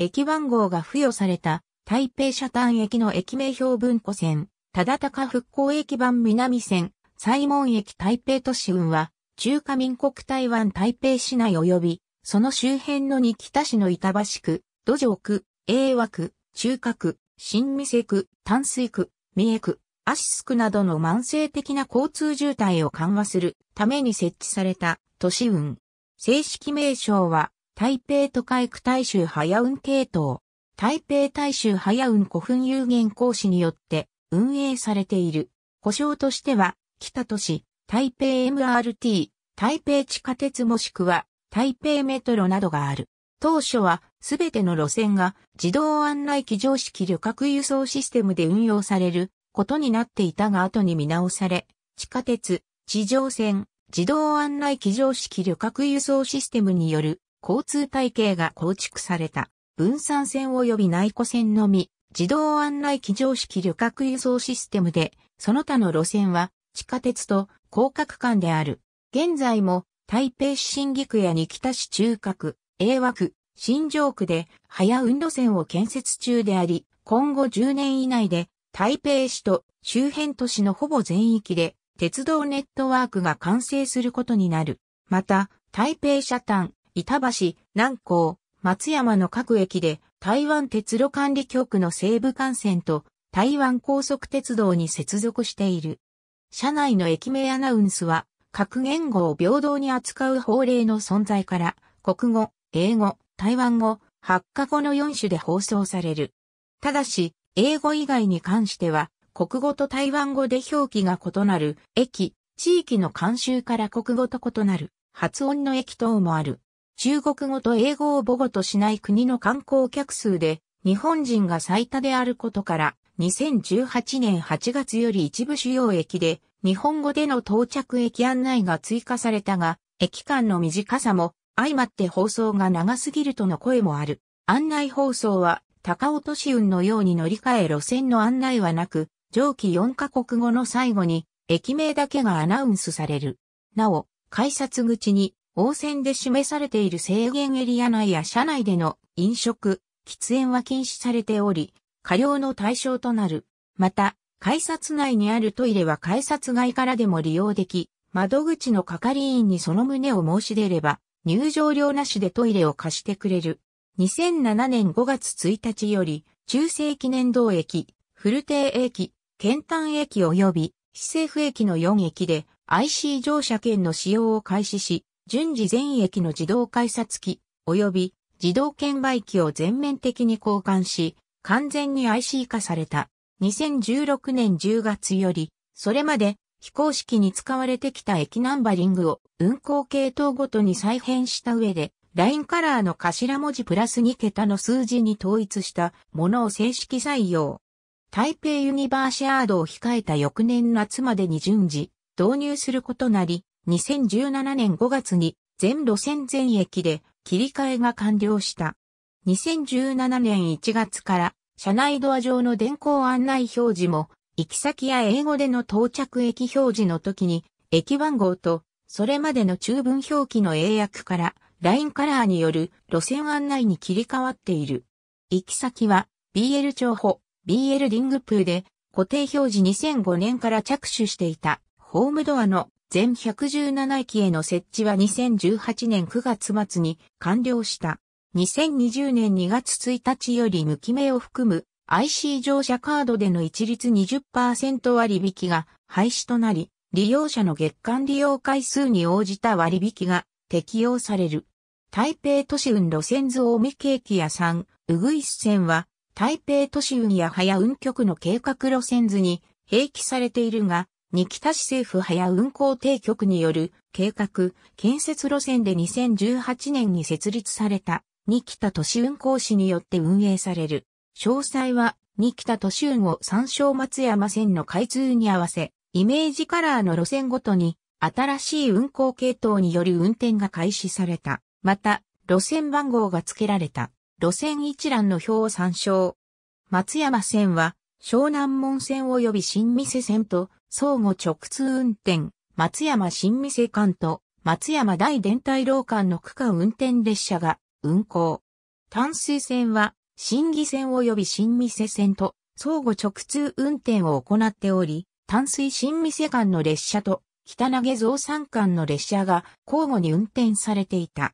駅番号が付与された台北社丹駅の駅名標文庫線、忠高復興駅番南線、西門駅台北都市運は、中華民国台湾台北市内及び、その周辺の日北市の板橋区、土城区、英和区、中華区、新店区、淡水区、三重区、アシスクなどの慢性的な交通渋滞を緩和するために設置された都市運。正式名称は台北都会区大衆早運系統、台北大衆早運古墳有限公司によって運営されている。故障としては、北都市、台北 MRT、台北地下鉄もしくは、台北メトロなどがある。当初は、すべての路線が自動案内機常式旅客輸送システムで運用されることになっていたが後に見直され、地下鉄、地上線、自動案内機常式旅客輸送システムによる交通体系が構築された、分散線及び内湖線のみ、自動案内機常式旅客輸送システムで、その他の路線は、地下鉄と広角間である。現在も、台北市新義区や二北市中核、英和区、新城区で、早運路線を建設中であり、今後10年以内で、台北市と周辺都市のほぼ全域で、鉄道ネットワークが完成することになる。また、台北車単、板橋、南港、松山の各駅で台湾鉄路管理局の西部幹線と台湾高速鉄道に接続している。車内の駅名アナウンスは各言語を平等に扱う法令の存在から国語、英語、台湾語、発火語の4種で放送される。ただし、英語以外に関しては、国語と台湾語で表記が異なる、駅、地域の慣習から国語と異なる、発音の駅等もある。中国語と英語を母語としない国の観光客数で日本人が最多であることから、2018年8月より一部主要駅で日本語での到着駅案内が追加されたが、駅間の短さも相まって放送が長すぎるとの声もある。案内放送は高落市運のように乗り換え路線の案内はなく、上記4カ国語の最後に駅名だけがアナウンスされる。なお、改札口に応戦で示されている制限エリア内や車内での飲食、喫煙は禁止されており、過料の対象となる。また、改札内にあるトイレは改札外からでも利用でき、窓口の係員にその旨を申し出れば、入場料なしでトイレを貸してくれる。2007年5月1日より、中世記念堂駅、古亭駅、県丹駅及び、市政府駅の4駅で、IC 乗車券の使用を開始し、順次全駅の自動改札機、及び自動券売機を全面的に交換し、完全に IC 化された。2016年10月より、それまで非公式に使われてきた駅ナンバリングを運行系統ごとに再編した上で、ラインカラーの頭文字プラス2桁の数字に統一したものを正式採用。台北ユニバーシアードを控えた翌年夏までに順次導入することなり、2017年5月に全路線全駅で切り替えが完了した。2017年1月から車内ドア上の電光案内表示も行き先や英語での到着駅表示の時に駅番号とそれまでの中文表記の英訳からラインカラーによる路線案内に切り替わっている。行き先は BL 長歩、BL リングプーで固定表示2005年から着手していたホームドアの全117駅への設置は2018年9月末に完了した。2020年2月1日より無記名を含む IC 乗車カードでの一律20%割引が廃止となり、利用者の月間利用回数に応じた割引が適用される。台北都市運路線図大三屋さん、うぐいす線は、台北都市運や早運局の計画路線図に併記されているが、北市政府早運行定局による計画、建設路線で2018年に設立された、二北都市運行市によって運営される。詳細は、二北都市運を参照松山線の開通に合わせ、イメージカラーの路線ごとに、新しい運行系統による運転が開始された。また、路線番号が付けられた。路線一覧の表を参照。松山線は、湘南門線及び新店線と相互直通運転、松山新店間と松山大伝体廊間の区間運転列車が運行。淡水線は、新義線及び新店線と相互直通運転を行っており、淡水新店間の列車と北投げ増産間の列車が交互に運転されていた。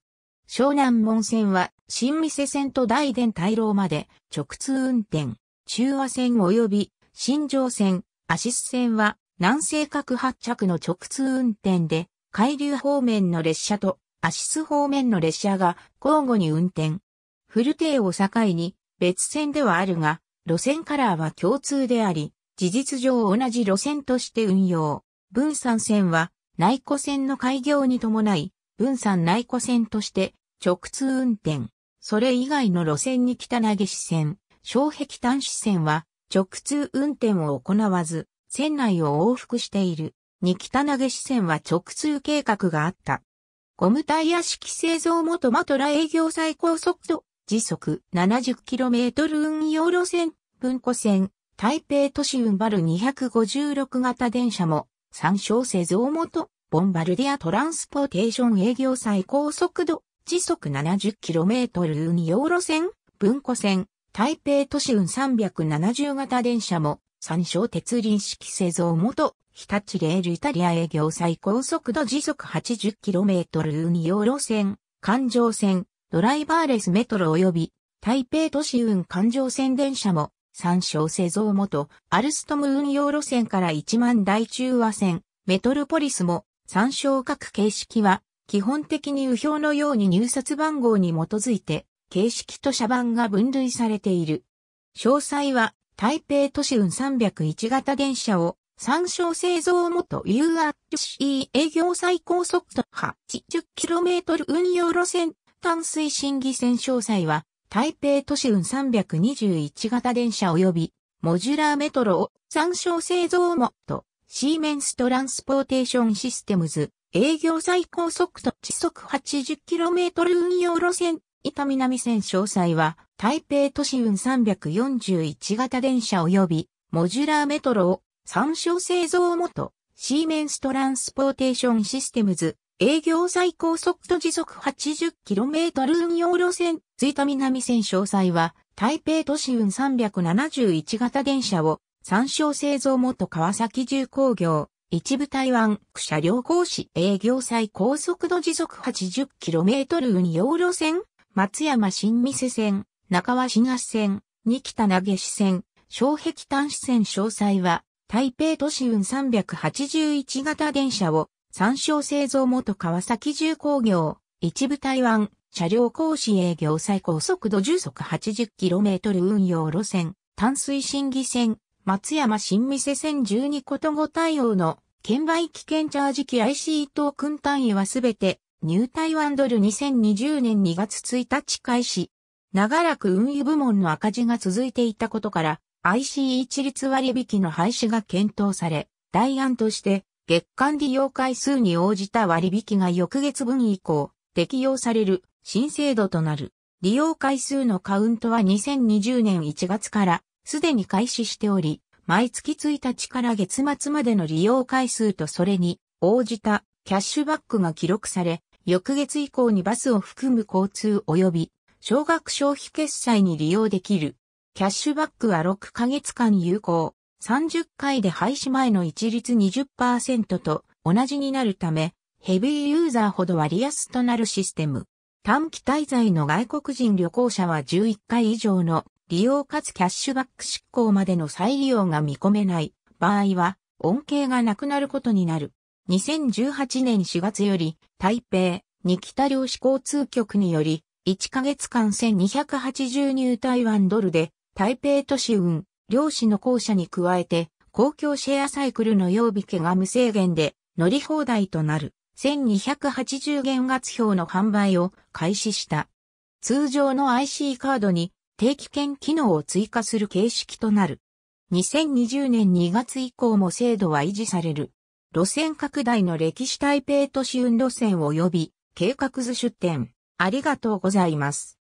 湘南門線は新店線と大伝大郎まで直通運転。中和線及び新城線、アシス線は南西角発着の直通運転で、海流方面の列車とアシス方面の列車が交互に運転。フルテイを境に別線ではあるが、路線カラーは共通であり、事実上同じ路線として運用。分散線は内湖線の開業に伴い、分散内湖線として直通運転。それ以外の路線に北投げ支線、障壁端支線は直通運転を行わず、船内を往復している、に北投支線は直通計画があった。ゴムタイヤ式製造元マトラ営業最高速度、時速 70km 運用路線、文庫線、台北都市運バル256型電車も、参照製造元、ボンバルディアトランスポーテーション営業最高速度、時速 70km 運用路線、文庫線、台北都市運370型電車も、三照鉄輪式製造元、日立レールイタリア営業最高速度時速 80km 運用路線、環状線、ドライバーレスメトロ及び、台北都市運環状線電車も、三照製造元、アルストム運用路線から1万台中和線、メトロポリスも、三照各形式は、基本的に右表のように入札番号に基づいて、形式と車番が分類されている。詳細は台北都市運301型電車を参照製造元 URC 営業最高速度 80km 運用路線淡水審議線詳細は台北都市運321型電車及びモジュラーメトロを参照製造元シーメンストランスポーテーションシステムズ営業最高速度時速 80km 運用路線伊丹南線詳細は、台北都市運341型電車及び、モジュラーメトロを、参照製造元、シーメンストランスポーテーションシステムズ、営業最高速度時速 80km 運用路線、伊丹南線詳細は、台北都市運371型電車を、参照製造元川崎重工業、一部台湾車両行使営業最高速度時速 80km 運用路線松山新店線、中和東線、二北投げ支線、小壁端支線詳細は、台北都市運381型電車を、参照製造元川崎重工業、一部台湾、車両行使営業最高速度重速 80km 運用路線、淡水審議線、松山新店線12ことご対応の、券売機券チャージ機 IC 等訓単位はすべて、ニュータイワンドル2020年2月1日開始、長らく運輸部門の赤字が続いていたことから、IC 一律割引の廃止が検討され、代案として月間利用回数に応じた割引が翌月分以降、適用される新制度となる。利用回数のカウントは2020年1月からすでに開始しており、毎月1日から月末までの利用回数とそれに応じたキャッシュバックが記録され、翌月以降にバスを含む交通及び、小額消費決済に利用できる。キャッシュバックは6ヶ月間有効。30回で廃止前の一律20%と同じになるため、ヘビーユーザーほど割安となるシステム。短期滞在の外国人旅行者は11回以上の利用かつキャッシュバック執行までの再利用が見込めない場合は、恩恵がなくなることになる。2018年4月より、台北、に北領市交通局により、1ヶ月間1280ニュー台湾ドルで、台北都市運、両市の校舎に加えて、公共シェアサイクルの曜日家が無制限で乗り放題となる1280元月票の販売を開始した。通常の IC カードに定期券機能を追加する形式となる。2020年2月以降も制度は維持される。路線拡大の歴史台北都市運路線及び計画図出展。ありがとうございます。